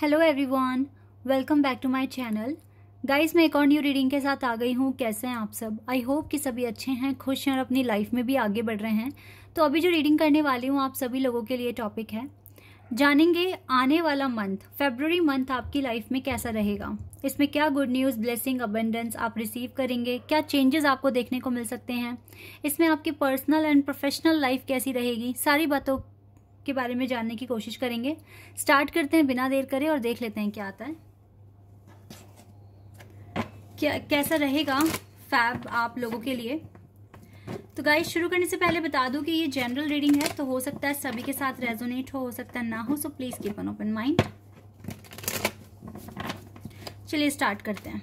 Hello everyone welcome back to my channel guys मैं एक और न्यू रीडिंग के साथ आ गई हूँ कैसे हैं आप सब आई होप कि सभी अच्छे हैं खुश हैं और अपनी लाइफ में भी आगे बढ़ रहे हैं तो अभी जो रीडिंग करने वाली हूँ आप सभी लोगों के लिए टॉपिक है जानेंगे आने वाला मंथ फेब्रवरी मंथ आपकी लाइफ में कैसा रहेगा इसमें क्या गुड न्यूज़ ब्लेसिंग अबेंडेंस आप रिसीव करेंगे क्या चेंजेस आपको देखने को मिल सकते हैं इसमें आपकी पर्सनल एंड प्रोफेशनल लाइफ कैसी रहेगी सारी बातों के बारे में जानने की कोशिश करेंगे स्टार्ट करते हैं बिना देर करे और देख लेते हैं क्या आता है क्या कैसा रहेगा फैब आप लोगों के लिए तो गाइस शुरू करने से पहले बता दूं कि ये जनरल रीडिंग है तो हो सकता है सभी के साथ रेजोनेट हो हो सकता है ना हो so please keep an open mind चलिए स्टार्ट करते हैं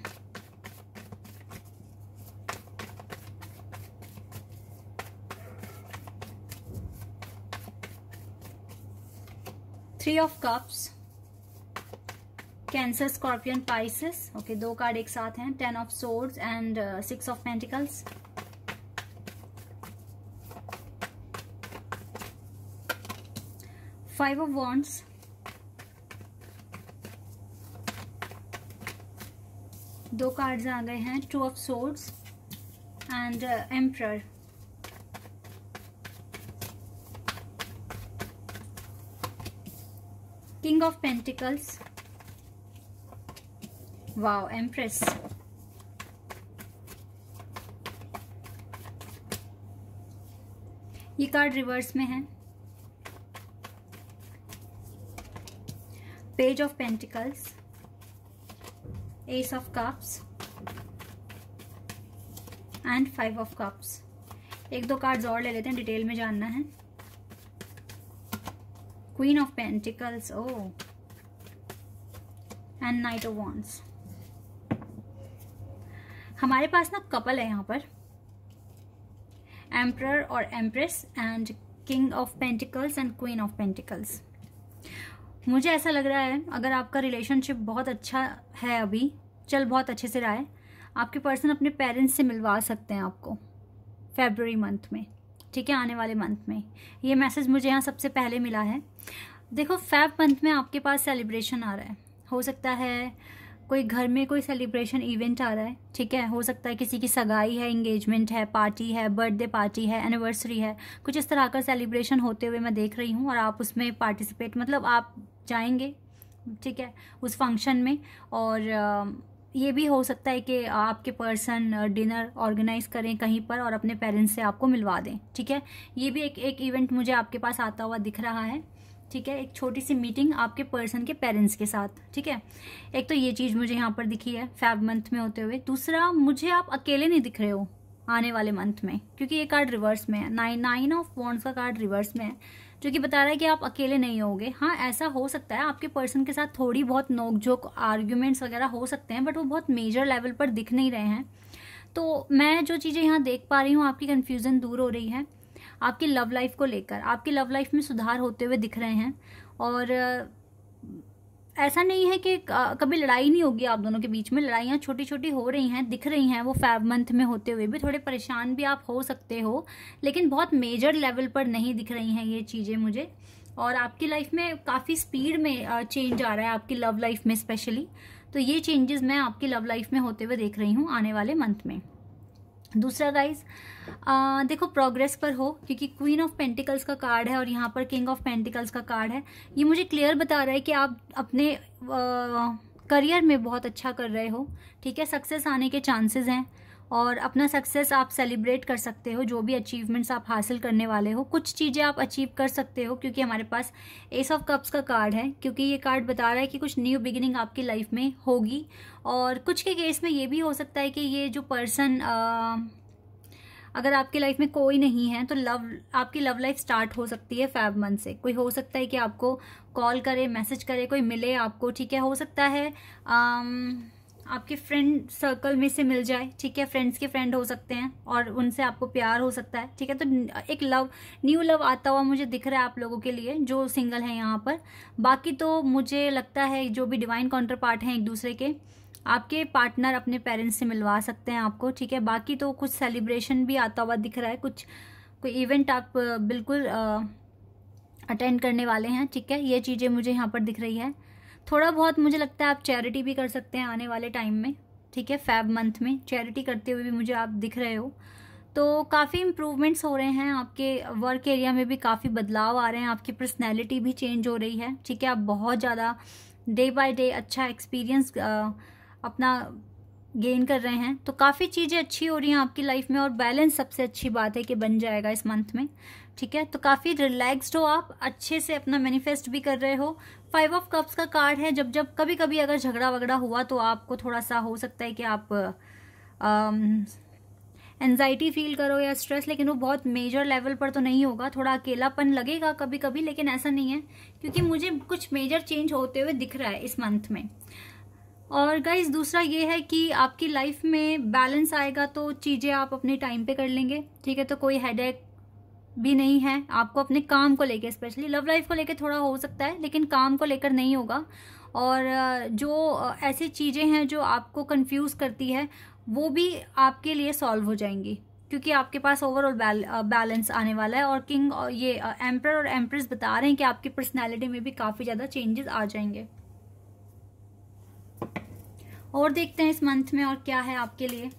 three of cups cancer scorpion pisces okay दो कार्ड एक साथ हैं ten of swords and six of pentacles five of wands दो कार्ड्स आ गए हैं two of swords and emperor king of pentacles wow empress ये कार्ड रिवर्स में है page of pentacles ace of cups and five of cups एक दो cards और ले लेते हैं डिटेल में जानना है queen of pentacles oh and knight of wands हमारे पास ना कपल है यहाँ पर एम्प्रर और empress and king of pentacles and queen of pentacles मुझे ऐसा लग रहा है अगर आपका रिलेशनशिप बहुत अच्छा है अभी चल बहुत अच्छे से रहा है आपके पर्सन अपने पेरेंट्स से मिलवा सकते हैं आपको फेबररी मंथ में ठीक है आने वाले मंथ में ये मैसेज मुझे यहाँ सबसे पहले मिला है देखो फैब मंथ में आपके पास सेलिब्रेशन आ रहा है हो सकता है कोई घर में कोई सेलिब्रेशन इवेंट आ रहा है ठीक है हो सकता है किसी की सगाई है इंगेजमेंट है पार्टी है बर्थडे पार्टी है एनिवर्सरी है कुछ इस तरह का सेलिब्रेशन होते हुए मैं देख रही हूँ और आप उसमें पार्टिसिपेट मतलब आप जाएंगे ठीक है उस फंक्शन में और ये भी हो सकता है कि आपके पर्सन डिनर ऑर्गेनाइज करें कहीं पर और अपने पेरेंट्स से आपको मिलवा दें ठीक है ये भी एक एक इवेंट मुझे आपके पास आता हुआ दिख रहा है ठीक है एक छोटी सी मीटिंग आपके पर्सन के पेरेंट्स के साथ ठीक है एक तो ये चीज़ मुझे यहाँ पर दिखी है फैब मंथ में होते हुए दूसरा मुझे आप अकेले नहीं दिख रहे हो आने वाले मंथ में क्योंकि ये कार्ड रिवर्स में है नाइन नाइन ऑफ बॉन्ड्स का कार्ड रिवर्स में है जो कि बता रहा है कि आप अकेले नहीं होंगे हाँ ऐसा हो सकता है आपके पर्सन के साथ थोड़ी बहुत नोकझोंक आर्ग्यूमेंट्स वगैरह हो सकते हैं बट वो बहुत मेजर लेवल पर दिख नहीं रहे हैं तो मैं जो चीज़ें यहाँ देख पा रही हूँ आपकी कन्फ्यूज़न दूर हो रही है आपकी लव लाइफ को लेकर आपकी लव लाइफ में सुधार होते हुए दिख रहे हैं और ऐसा नहीं है कि कभी लड़ाई नहीं होगी आप दोनों के बीच में लड़ाइयाँ छोटी छोटी हो रही हैं दिख रही हैं वो फैब मंथ में होते हुए भी थोड़े परेशान भी आप हो सकते हो लेकिन बहुत मेजर लेवल पर नहीं दिख रही हैं ये चीज़ें मुझे और आपकी लाइफ में काफ़ी स्पीड में चेंज आ रहा है आपकी लव लाइफ में स्पेशली तो ये चेंजेस मैं आपकी लव लाइफ में होते हुए देख रही हूँ आने वाले मंथ में दूसरा गाइज देखो प्रोग्रेस पर हो क्योंकि क्वीन ऑफ पेंटिकल्स का कार्ड है और यहाँ पर किंग ऑफ पेंटिकल्स का कार्ड है ये मुझे क्लियर बता रहा है कि आप अपने आ, करियर में बहुत अच्छा कर रहे हो ठीक है सक्सेस आने के चांसेस हैं और अपना सक्सेस आप सेलिब्रेट कर सकते हो जो भी अचीवमेंट्स आप हासिल करने वाले हो कुछ चीज़ें आप अचीव कर सकते हो क्योंकि हमारे पास एस ऑफ कप्स का कार्ड है क्योंकि ये कार्ड बता रहा है कि कुछ न्यू बिगिनिंग आपकी लाइफ में होगी और कुछ के केस में ये भी हो सकता है कि ये जो पर्सन अगर आपकी लाइफ में कोई नहीं है तो लव आपकी लव लाइफ स्टार्ट हो सकती है फाइव मंथ से कोई हो सकता है कि आपको कॉल करे मैसेज करे कोई मिले आपको ठीक है हो सकता है आम, आपके फ्रेंड सर्कल में से मिल जाए ठीक है फ्रेंड्स के फ्रेंड हो सकते हैं और उनसे आपको प्यार हो सकता है ठीक है तो एक लव न्यू लव आता हुआ मुझे दिख रहा है आप लोगों के लिए जो सिंगल है यहाँ पर बाकी तो मुझे लगता है जो भी डिवाइन काउंटर पार्ट हैं एक दूसरे के आपके पार्टनर अपने पेरेंट्स से मिलवा सकते हैं आपको ठीक है बाकी तो कुछ सेलिब्रेशन भी आता हुआ दिख रहा है कुछ कोई इवेंट आप बिल्कुल अटेंड करने वाले हैं ठीक है ये चीज़ें मुझे यहाँ पर दिख रही है थोड़ा बहुत मुझे लगता है आप चैरिटी भी कर सकते हैं आने वाले टाइम में ठीक है फैब मंथ में चैरिटी करते हुए भी मुझे आप दिख रहे हो तो काफ़ी इम्प्रूवमेंट्स हो रहे हैं आपके वर्क एरिया में भी काफ़ी बदलाव आ रहे हैं आपकी पर्सनैलिटी भी चेंज हो रही है ठीक है आप बहुत ज़्यादा डे बाय डे अच्छा एक्सपीरियंस अपना गेन कर रहे हैं तो काफ़ी चीज़ें अच्छी हो रही हैं आपकी लाइफ में और बैलेंस सबसे अच्छी बात है कि बन जाएगा इस मंथ में ठीक है तो काफ़ी रिलैक्सड हो आप अच्छे से अपना मैनिफेस्ट भी कर रहे हो फाइव ऑफ कप्स का कार्ड है जब जब कभी कभी अगर झगड़ा वगड़ा हुआ तो आपको थोड़ा सा हो सकता है कि आप एनजाइटी फील करो या स्ट्रेस लेकिन वो बहुत मेजर लेवल पर तो नहीं होगा थोड़ा अकेलापन लगेगा कभी कभी लेकिन ऐसा नहीं है क्योंकि मुझे कुछ मेजर चेंज होते हुए दिख रहा है इस मंथ में और गाइज दूसरा ये है कि आपकी लाइफ में बैलेंस आएगा तो चीज़ें आप अपने टाइम पे कर लेंगे ठीक है तो कोई हेडेक भी नहीं है आपको अपने काम को लेके स्पेशली लव लाइफ को लेके थोड़ा हो सकता है लेकिन काम को लेकर नहीं होगा और जो ऐसी चीज़ें हैं जो आपको कंफ्यूज करती है वो भी आपके लिए सॉल्व हो जाएंगी क्योंकि आपके पास ओवरऑल बैल, बैलेंस आने वाला है और किंग और ये एम्पर और एम्प्रेस बता रहे हैं कि आपकी पर्सनैलिटी में भी काफ़ी ज़्यादा चेंजेस आ जाएंगे और देखते हैं इस मंथ में और क्या है आपके लिए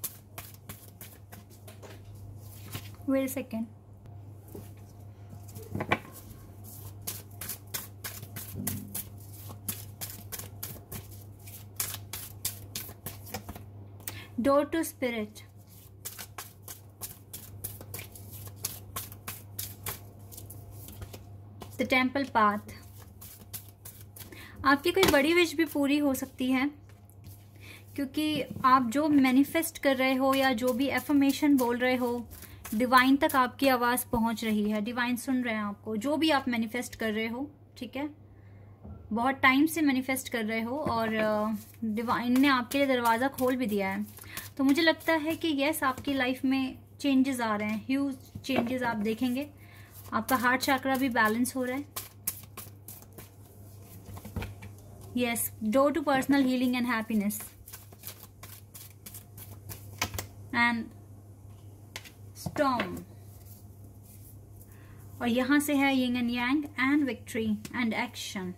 wait second door to spirit the temple path आपकी कोई बड़ी विश भी पूरी हो सकती है क्योंकि आप जो मैनिफेस्ट कर रहे हो या जो भी एफर्मेशन बोल रहे हो डिवाइन तक आपकी आवाज़ पहुंच रही है डिवाइन सुन रहे हैं आपको जो भी आप मैनिफेस्ट कर रहे हो ठीक है बहुत टाइम से मैनिफेस्ट कर रहे हो और डिवाइन uh, ने आपके लिए दरवाज़ा खोल भी दिया है तो मुझे लगता है कि यस आपकी लाइफ में चेंजेस आ रहे हैं ह्यूज चेंजेस आप देखेंगे आपका हार्ट चक्रा भी बैलेंस हो रहा है yes door to personal healing and happiness and storm और यहां से है yin and yang and victory and action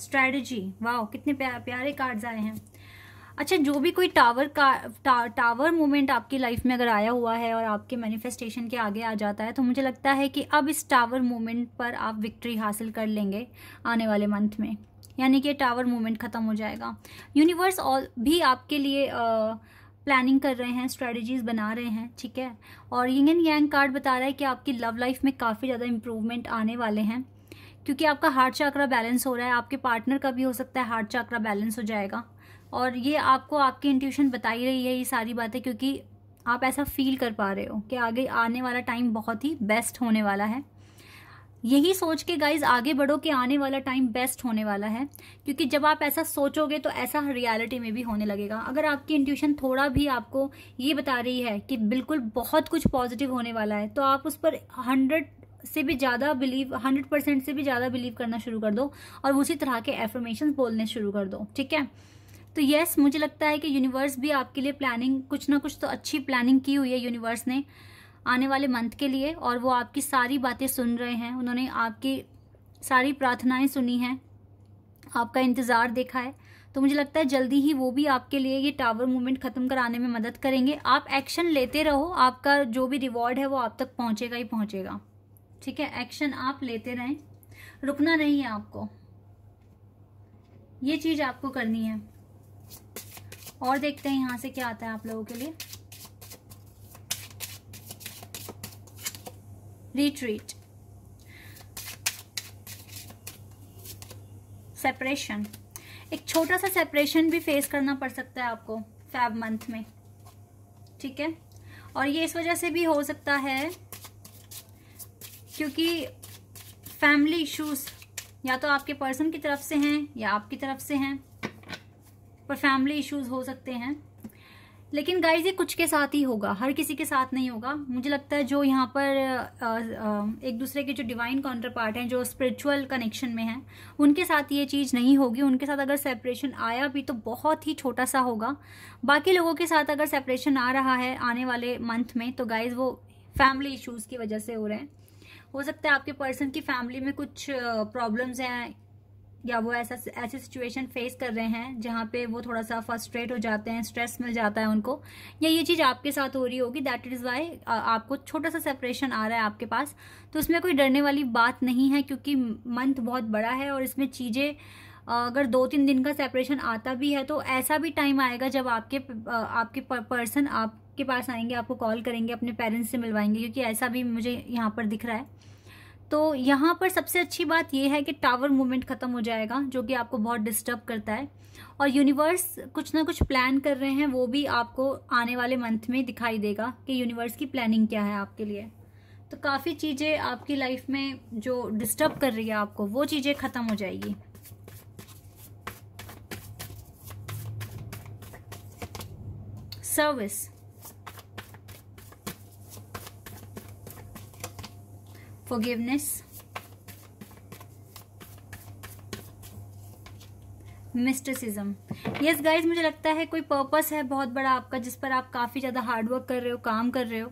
strategy वाह कितने प्यारे कार्ड्स आए हैं अच्छा जो भी कोई टावर का टावर मोमेंट आपकी लाइफ में अगर आया हुआ है और आपके मैनिफेस्टेशन के आगे आ जाता है तो मुझे लगता है कि अब इस टावर मोमेंट पर आप विक्ट्री हासिल कर लेंगे आने वाले मंथ में यानी कि टावर मोमेंट ख़त्म हो जाएगा यूनिवर्स और भी आपके लिए आ, प्लानिंग कर रहे हैं स्ट्रेटजीज बना रहे हैं ठीक है और यंग एंड यंग कार्ड बता रहा है कि आपकी लव लाइफ में काफ़ी ज़्यादा इम्प्रूवमेंट आने वाले हैं क्योंकि आपका हार्ट चक्रा बैलेंस हो रहा है आपके पार्टनर का भी हो सकता है हार्ट चक्रा बैलेंस हो जाएगा और ये आपको आपकी इंट्यूशन बता ही रही है ये सारी बातें क्योंकि आप ऐसा फील कर पा रहे हो कि आगे आने वाला टाइम बहुत ही बेस्ट होने वाला है यही सोच के गाइज आगे बढ़ो कि आने वाला टाइम बेस्ट होने वाला है क्योंकि जब आप ऐसा सोचोगे तो ऐसा रियलिटी में भी होने लगेगा अगर आपकी इंट्यूशन थोड़ा भी आपको ये बता रही है कि बिल्कुल बहुत कुछ पॉजिटिव होने वाला है तो आप उस पर हंड्रेड से भी ज़्यादा बिलीव हंड्रेड परसेंट से भी ज़्यादा बिलीव करना शुरू कर दो और उसी तरह के एफर्मेशन बोलने शुरू कर दो ठीक है तो यस मुझे लगता है कि यूनिवर्स भी आपके लिए प्लानिंग कुछ ना कुछ तो अच्छी प्लानिंग की हुई है यूनिवर्स ने आने वाले मंथ के लिए और वो आपकी सारी बातें सुन रहे हैं उन्होंने आपकी सारी प्रार्थनाएं सुनी हैं आपका इंतज़ार देखा है तो मुझे लगता है जल्दी ही वो भी आपके लिए ये टावर मूवमेंट ख़त्म कराने में मदद करेंगे आप एक्शन लेते रहो आपका जो भी रिवॉर्ड है वो आप तक पहुँचेगा ही पहुँचेगा ठीक है एक्शन आप लेते रहें रुकना नहीं है आपको ये चीज आपको करनी है और देखते हैं यहां से क्या आता है आप लोगों के लिए रिट्रीट सेपरेशन एक छोटा सा सेपरेशन भी फेस करना पड़ सकता है आपको फैब मंथ में ठीक है और ये इस वजह से भी हो सकता है क्योंकि फैमिली इश्यूज या तो आपके पर्सन की तरफ से हैं या आपकी तरफ से हैं पर फैमिली इश्यूज हो सकते हैं लेकिन गाइज ये कुछ के साथ ही होगा हर किसी के साथ नहीं होगा मुझे लगता है जो यहाँ पर एक दूसरे के जो डिवाइन काउंटर पार्ट हैं जो स्पिरिचुअल कनेक्शन में हैं उनके साथ ये चीज़ नहीं होगी उनके साथ अगर सेपरेशन आया भी तो बहुत ही छोटा सा होगा बाकी लोगों के साथ अगर सेपरेशन आ रहा है आने वाले मंथ में तो गाइज वो फैमिली इशूज़ की वजह से हो रहे हैं हो सकता है आपके पर्सन की फैमिली में कुछ प्रॉब्लम्स हैं या वो ऐसा ऐसी सिचुएशन फेस कर रहे हैं जहाँ पे वो थोड़ा सा फर्स्ट्रेट हो जाते हैं स्ट्रेस मिल जाता है उनको या ये चीज़ आपके साथ हो रही होगी दैट इज़ वाई आपको छोटा सा सेपरेशन आ रहा है आपके पास तो इसमें कोई डरने वाली बात नहीं है क्योंकि मंथ बहुत बड़ा है और इसमें चीज़ें अगर दो तीन दिन का सेपरेशन आता भी है तो ऐसा भी टाइम आएगा जब आपके आपके पर्सन आप आपके पास आएंगे आपको कॉल करेंगे अपने पेरेंट्स से मिलवाएंगे क्योंकि ऐसा भी मुझे यहाँ पर दिख रहा है तो यहाँ पर सबसे अच्छी बात यह है कि टावर मूवमेंट ख़त्म हो जाएगा जो कि आपको बहुत डिस्टर्ब करता है और यूनिवर्स कुछ ना कुछ प्लान कर रहे हैं वो भी आपको आने वाले मंथ में दिखाई देगा कि यूनिवर्स की प्लानिंग क्या है आपके लिए तो काफ़ी चीज़ें आपकी लाइफ में जो डिस्टर्ब कर रही है आपको वो चीज़ें ख़त्म हो जाएगी service forgiveness, mysticism yes yes guys मुझे लगता है कोई पर्पस है बहुत बड़ा आपका जिस पर आप काफ़ी ज़्यादा हार्डवर्क कर रहे हो काम कर रहे हो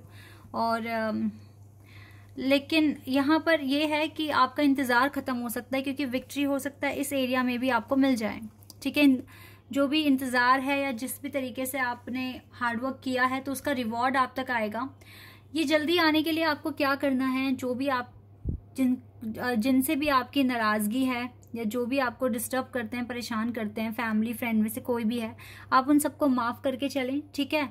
और um, लेकिन यहाँ पर यह है कि आपका इंतज़ार ख़त्म हो सकता है क्योंकि विक्ट्री हो सकता है इस एरिया में भी आपको मिल जाए ठीक है जो भी इंतज़ार है या जिस भी तरीके से आपने हार्डवर्क किया है तो उसका रिवॉर्ड आप तक आएगा ये जल्दी आने के लिए आपको क्या करना है जो भी आप जिन जिनसे भी आपकी नाराज़गी है या जो भी आपको डिस्टर्ब करते हैं परेशान करते हैं फैमिली फ्रेंड में से कोई भी है आप उन सबको माफ़ करके चलें ठीक है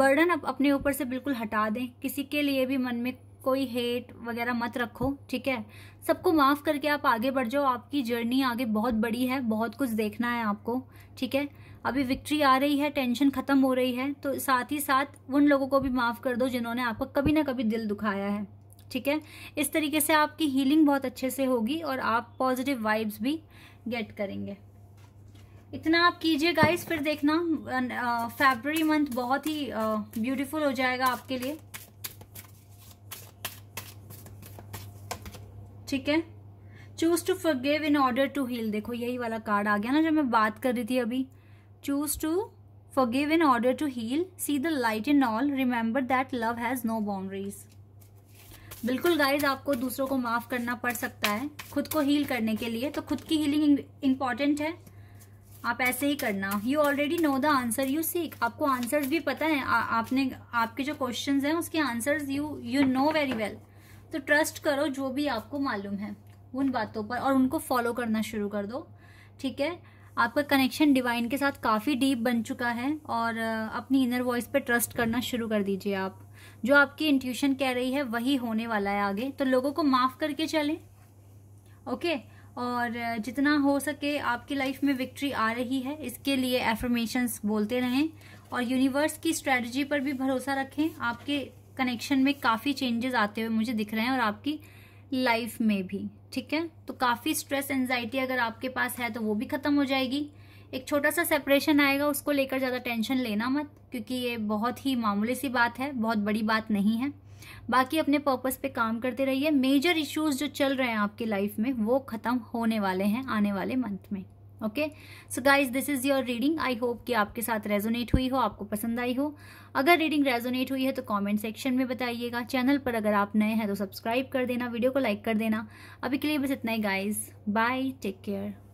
बर्डन आप अपने ऊपर से बिल्कुल हटा दें किसी के लिए भी मन में कोई हेट वगैरह मत रखो ठीक है सबको माफ़ करके आप आगे बढ़ जाओ आपकी जर्नी आगे बहुत बड़ी है बहुत कुछ देखना है आपको ठीक है अभी विक्ट्री आ रही है टेंशन खत्म हो रही है तो साथ ही साथ उन लोगों को भी माफ़ कर दो जिन्होंने आपको कभी ना कभी दिल दुखाया है ठीक है इस तरीके से आपकी हीलिंग बहुत अच्छे से होगी और आप पॉजिटिव वाइब्स भी गेट करेंगे इतना आप कीजिए गाइस फिर देखना फेबररी मंथ बहुत ही ब्यूटीफुल हो जाएगा आपके लिए ठीक है choose to forgive in order to heal देखो यही वाला कार्ड आ गया ना जो मैं बात कर रही थी अभी Choose to forgive in order to heal. See the light in all. Remember that love has no boundaries. बिल्कुल गाइज आपको दूसरों को माफ करना पड़ सकता है खुद को हील करने के लिए तो खुद की हीलिंग इंपॉर्टेंट है आप ऐसे ही करना you already know the answer you seek आपको आंसर्स भी पता है आ, आपने आपके जो क्वेश्चंस हैं उसके answers you you know very well तो ट्रस्ट करो जो भी आपको मालूम है उन बातों पर और उनको फॉलो करना शुरू कर दो ठीक है आपका कनेक्शन डिवाइन के साथ काफ़ी डीप बन चुका है और अपनी इनर वॉइस पे ट्रस्ट करना शुरू कर दीजिए आप जो आपकी इंट्यूशन कह रही है वही होने वाला है आगे तो लोगों को माफ़ करके चलें ओके और जितना हो सके आपकी लाइफ में विक्ट्री आ रही है इसके लिए एफर्मेशंस बोलते रहें और यूनिवर्स की स्ट्रेटजी पर भी भरोसा रखें आपके कनेक्शन में काफ़ी चेंजेस आते हुए मुझे दिख रहे हैं और आपकी लाइफ में भी ठीक है तो काफ़ी स्ट्रेस एनजाइटी अगर आपके पास है तो वो भी ख़त्म हो जाएगी एक छोटा सा सेपरेशन आएगा उसको लेकर ज़्यादा टेंशन लेना मत क्योंकि ये बहुत ही मामूली सी बात है बहुत बड़ी बात नहीं है बाकी अपने पर्पस पे काम करते रहिए मेजर इश्यूज जो चल रहे हैं आपकी लाइफ में वो ख़त्म होने वाले हैं आने वाले मंथ में okay so guys this is your reading I hope कि आपके साथ रेजोनेट हुई हो आपको पसंद आई हो अगर रीडिंग रेजोनेट हुई है तो कमेंट सेक्शन में बताइएगा चैनल पर अगर आप नए हैं तो सब्सक्राइब कर देना वीडियो को लाइक कर देना अभी के लिए बस इतना ही गाइज बाय टेक केयर